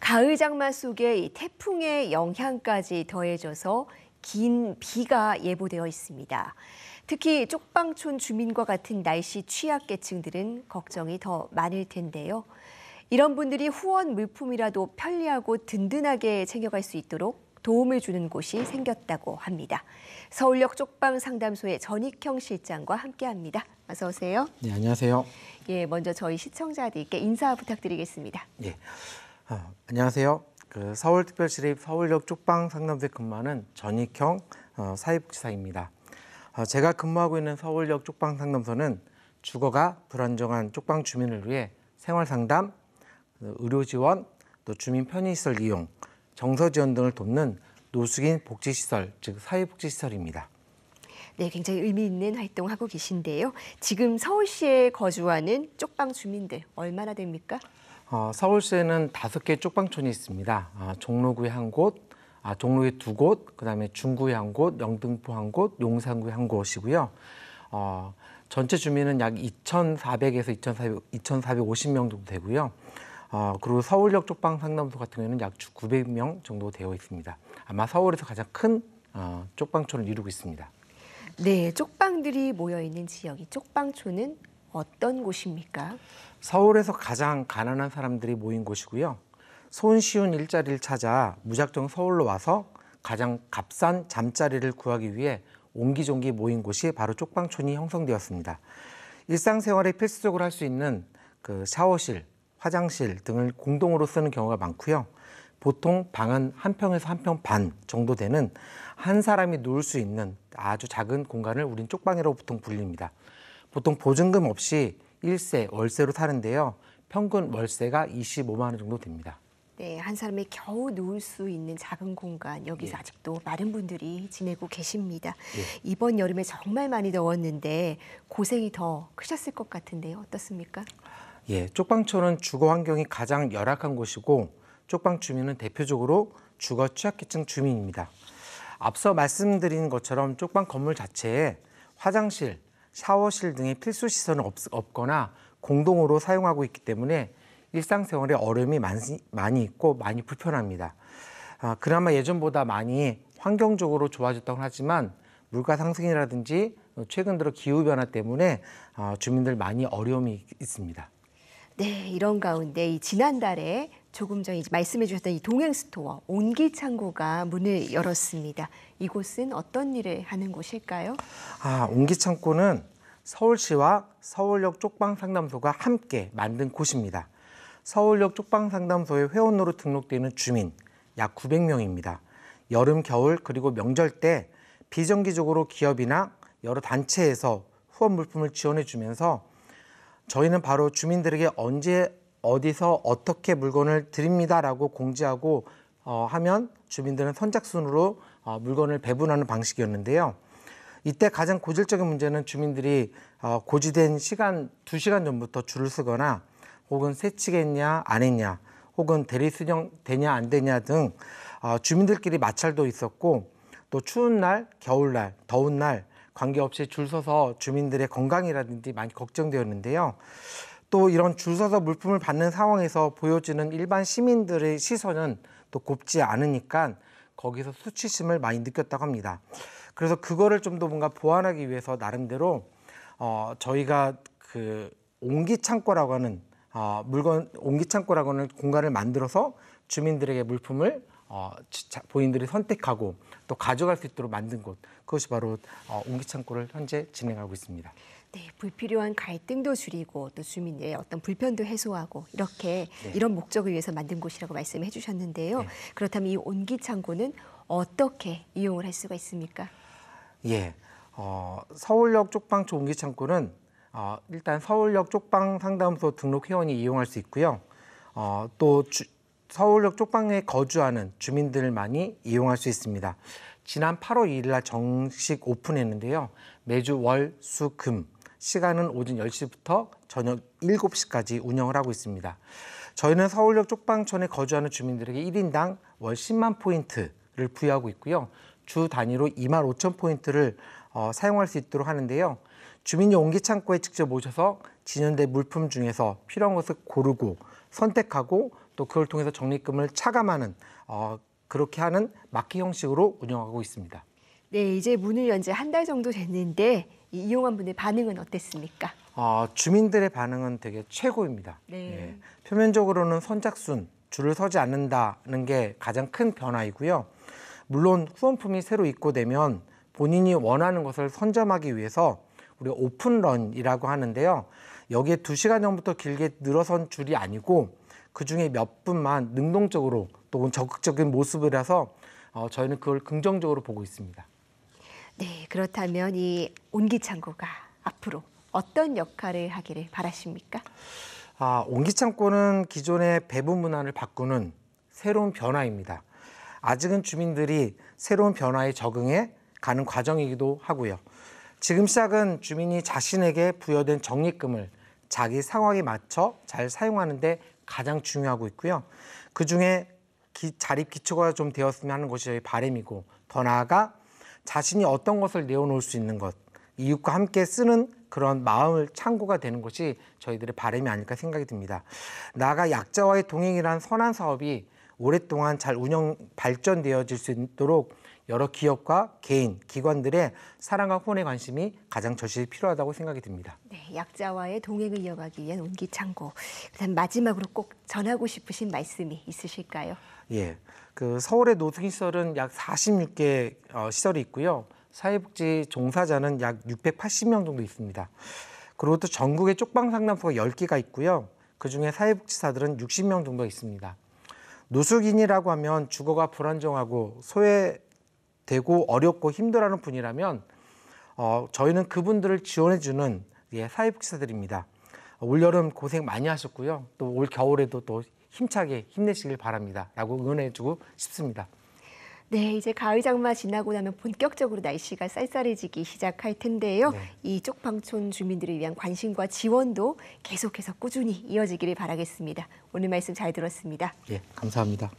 가을 장마 속에 이 태풍의 영향까지 더해져서 긴 비가 예보되어 있습니다. 특히 쪽방촌 주민과 같은 날씨 취약계층들은 걱정이 더 많을 텐데요. 이런 분들이 후원 물품이라도 편리하고 든든하게 챙겨갈 수 있도록 도움을 주는 곳이 생겼다고 합니다. 서울역 쪽방 상담소의 전익형 실장과 함께합니다. 어서 오세요. 네, 안녕하세요. 예, 먼저 저희 시청자들께 인사 부탁드리겠습니다. 네. 어, 안녕하세요. 그 서울특별시립 서울역 쪽방 상담소에 근무하는 전익형 어, 사회복지사입니다. 어, 제가 근무하고 있는 서울역 쪽방 상담소는 주거가 불안정한 쪽방 주민을 위해 생활 상담, 그 의료 지원, 또 주민 편의시설 이용, 정서 지원 등을 돕는 노숙인 복지시설, 즉 사회복지시설입니다. 네, 굉장히 의미 있는 활동하고 계신데요. 지금 서울시에 거주하는 쪽방 주민들 얼마나 됩니까? 어, 서울시에는 다섯 개 쪽방촌이 있습니다. 아, 종로구에 한 곳, 아, 종로에 두 곳, 그다음에 중구에 한 곳, 영등포 한 곳, 용산구에 한 곳이고요. 어, 전체 주민은 약 2,400에서 2,400, 2,450명 정도 되고요. 어, 그리고 서울역 쪽방 상담소 같은 경우에는 약 900명 정도 되어 있습니다. 아마 서울에서 가장 큰 어, 쪽방촌을 이루고 있습니다. 네, 쪽방들이 모여 있는 지역이 쪽방촌은 어떤 곳입니까? 서울에서 가장 가난한 사람들이 모인 곳이고요. 손쉬운 일자리를 찾아 무작정 서울로 와서 가장 값싼 잠자리를 구하기 위해 옹기종기 모인 곳이 바로 쪽방촌이 형성되었습니다. 일상생활에 필수적으로 할 수 있는 그 샤워실, 화장실 등을 공동으로 쓰는 경우가 많고요. 보통 방은 한 평에서 한 평 반 정도 되는 한 사람이 누수 있는 아주 작은 공간을 우린 쪽방이라고 보통 불립니다. 보통 보증금 없이 일세, 월세로 사는데요. 평균 월세가 25만 원 정도 됩니다. 네, 한 사람이 겨우 누울 수 있는 작은 공간 여기서 예. 아직도 많은 분들이 지내고 계십니다. 예. 이번 여름에 정말 많이 더웠는데 고생이 더 크셨을 것 같은데요. 어떻습니까? 예, 쪽방촌은 주거 환경이 가장 열악한 곳이고 쪽방 주민은 대표적으로 주거 취약계층 주민입니다. 앞서 말씀드린 것처럼 쪽방 건물 자체에 화장실, 샤워실 등의 필수 시설은 없, 거나 공동으로 사용하고 있기 때문에 일상생활에 어려움이 많이, 많이 있고 많이 불편합니다. 아, 그나마 예전보다 많이 환경적으로 좋아졌다고 하지만 물가 상승이라든지 최근 들어 기후 변화 때문에 아, 주민들 많이 어려움이 있습니다. 네, 이런 가운데 지난달에 조금 전 이제 말씀해 주셨던 이 동행 스토어 온기 창고가 문을 열었습니다. 이곳은 어떤 일을 하는 곳일까요? 아, 온기 창고는 서울시와 서울역 쪽방 상담소가 함께 만든 곳입니다. 서울역 쪽방 상담소의 회원으로 등록되는 주민 약 900명입니다. 여름, 겨울 그리고 명절 때 비정기적으로 기업이나 여러 단체에서 후원 물품을 지원해 주면서 저희는 바로 주민들에게 언제 어디서 어떻게 물건을 드립니다라고 공지하고 어, 하면 주민들은 선착순으로 어, 물건을 배분하는 방식이었는데요. 이때 가장 고질적인 문제는 주민들이 어, 고지된 시간 두시간 전부터 줄을 서거나 혹은 새치겠냐안 했냐 혹은 대리 수령 되냐 안 되냐 등 어, 주민들끼리 마찰도 있었고 또 추운 날, 겨울날, 더운 날 관계없이 줄 서서 주민들의 건강이라든지 많이 걱정되었는데요. 또 이런 줄 서서 물품을 받는 상황에서 보여지는 일반 시민들의 시선은 또 곱지 않으니까 거기서 수치심을 많이 느꼈다고 합니다. 그래서 그거를 좀 더 뭔가 보완하기 위해서 나름대로 어, 저희가 그 옹기 창고라고 하는 어, 물건 옹기 창고라고 하는 공간을 만들어서 주민들에게 물품을 어, 자, 본인들이 선택하고 또 가져갈 수 있도록 만든 곳 그것이 바로 어, 옹기창고를 현재 진행하고 있습니다. 네, 불필요한 갈등도 줄이고 또주민의 어떤 불편도 해소하고 이렇게 네. 이런 목적을 위해서 만든 곳이라고 말씀해 주셨는데요. 네. 그렇다면 이 온기창고는 어떻게 이용을 할 수가 있습니까? 예, 어, 서울역 쪽방초 온기창고는 어, 일단 서울역 쪽방 상담소 등록 회원이 이용할 수 있고요. 어, 또 주, 서울역 쪽방에 거주하는 주민들만이 이용할 수 있습니다. 지난 8월 2일 날 정식 오픈했는데요. 매주 월, 수, 금 시간은 오전 10시부터 저녁 7시까지 운영을 하고 있습니다. 저희는 서울역 쪽방촌에 거주하는 주민들에게 1인당 월 10만 포인트를 부여하고 있고요. 주 단위로 2만 5천 포인트를 어, 사용할 수 있도록 하는데요. 주민이 옹기창고에 직접 오셔서 진열된 물품 중에서 필요한 것을 고르고 선택하고 또 그걸 통해서 적립금을 차감하는 어, 그렇게 하는 마켓 형식으로 운영하고 있습니다. 네, 이제 문을 연지 한 달 정도 됐는데 이용한 분의 반응은 어땠습니까? 어, 주민들의 반응은 되게 최고입니다. 네. 네. 표면적으로는 선착순 줄을 서지 않는다는 게 가장 큰 변화이고요. 물론 후원품이 새로 입고되면 본인이 원하는 것을 선점하기 위해서 우리 오픈런이라고 하는데요. 여기에 두시간 전부터 길게 늘어선 줄이 아니고 그중에 몇 분만 능동적으로 또는 적극적인 모습이라서 어, 저희는 그걸 긍정적으로 보고 있습니다. 네, 그렇다면 이 온기창고가 앞으로 어떤 역할을 하기를 바라십니까? 아, 온기창고는 기존의 배분 문화를 바꾸는 새로운 변화입니다. 아직은 주민들이 새로운 변화에 적응해 가는 과정이기도 하고요. 지금 시작은 주민이 자신에게 부여된 적립금을 자기 상황에 맞춰 잘 사용하는데 가장 중요하고 있고요. 그 중에 자립 기초가 좀 되었으면 하는 것이 저희 바램이고 더 나아가 자신이 어떤 것을 내어놓을 수 있는 것 이웃과 함께 쓰는 그런 마음을 창고가 되는 것이 저희들의 바램이 아닐까 생각이 듭니다. 나아가 약자와의 동행이란 선한 사업이 오랫동안 잘 운영 발전되어질 수 있도록 여러 기업과 개인, 기관들의 사랑과 후원에 관심이 가장 절실히 필요하다고 생각이 듭니다. 네, 약자와의 동행을 이어가기 위한 온기창고. 그다음 마지막으로 꼭 전하고 싶으신 말씀이 있으실까요? 예, 그 서울의 노숙시설은 약 46개 어, 시설이 있고요. 사회복지 종사자는 약 680명 정도 있습니다. 그리고 또 전국에 쪽방 상담소가 10개가 있고요. 그중에 사회복지사들은 60명 정도 있습니다. 노숙인이라고 하면 주거가 불안정하고 소외 되고 어렵고 힘들어하는 분이라면 어, 저희는 그분들을 지원해주는 예, 사회복지사들입니다. 올여름 고생 많이 하셨고요. 또 올 겨울에도 또 힘차게 힘내시길 바랍니다. 라고 응원해주고 싶습니다. 네, 이제 가을 장마 지나고 나면 본격적으로 날씨가 쌀쌀해지기 시작할 텐데요. 네. 이 쪽방촌 주민들을 위한 관심과 지원도 계속해서 꾸준히 이어지기를 바라겠습니다. 오늘 말씀 잘 들었습니다. 예, 감사합니다.